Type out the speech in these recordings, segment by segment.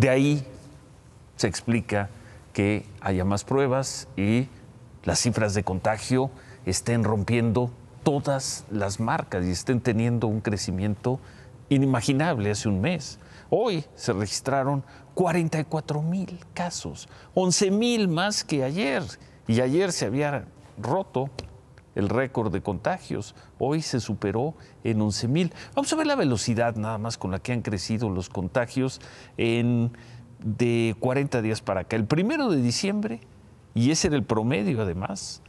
De ahí se explica que haya más pruebas y las cifras de contagio estén rompiendo todas las marcas y estén teniendo un crecimiento inimaginable hace un mes. Hoy se registraron 44 mil casos, 11 mil más que ayer. Y ayer se había roto el récord de contagios. Hoy se superó en 11.000. Vamos a ver la velocidad nada más con la que han crecido los contagios en, de 40 días para acá. El primero de diciembre, y ese era el promedio además,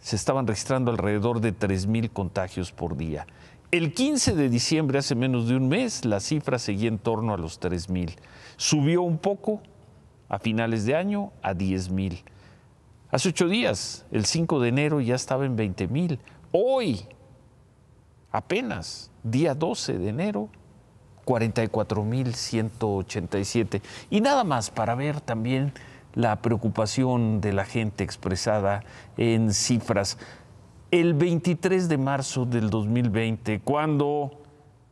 se estaban registrando alrededor de mil contagios por día. El 15 de diciembre, hace menos de un mes, la cifra seguía en torno a los 3.000. Subió un poco a finales de año a mil. Hace ocho días, el 5 de enero, ya estaba en 20 mil. Hoy, apenas, día 12 de enero, 44.187. Y nada más para ver también la preocupación de la gente expresada en cifras. El 23 de marzo del 2020, cuando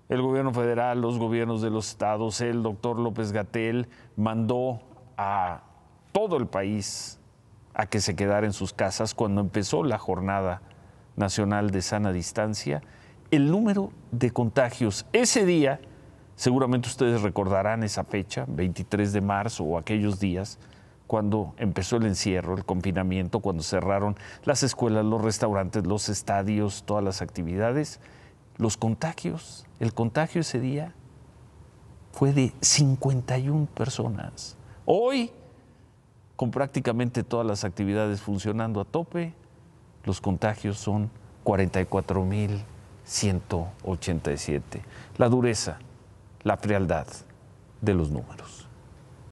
el gobierno federal, los gobiernos de los estados, el doctor López Gatel mandó a todo el país a que se quedara en sus casas cuando empezó la Jornada Nacional de Sana Distancia, el número de contagios ese día, seguramente ustedes recordarán esa fecha, 23 de marzo o aquellos días, cuando empezó el encierro, el confinamiento, cuando cerraron las escuelas, los restaurantes, los estadios, todas las actividades, los contagios, el contagio ese día fue de 51 personas. Hoy con prácticamente todas las actividades funcionando a tope, los contagios son 44.187. La dureza, la frialdad de los números.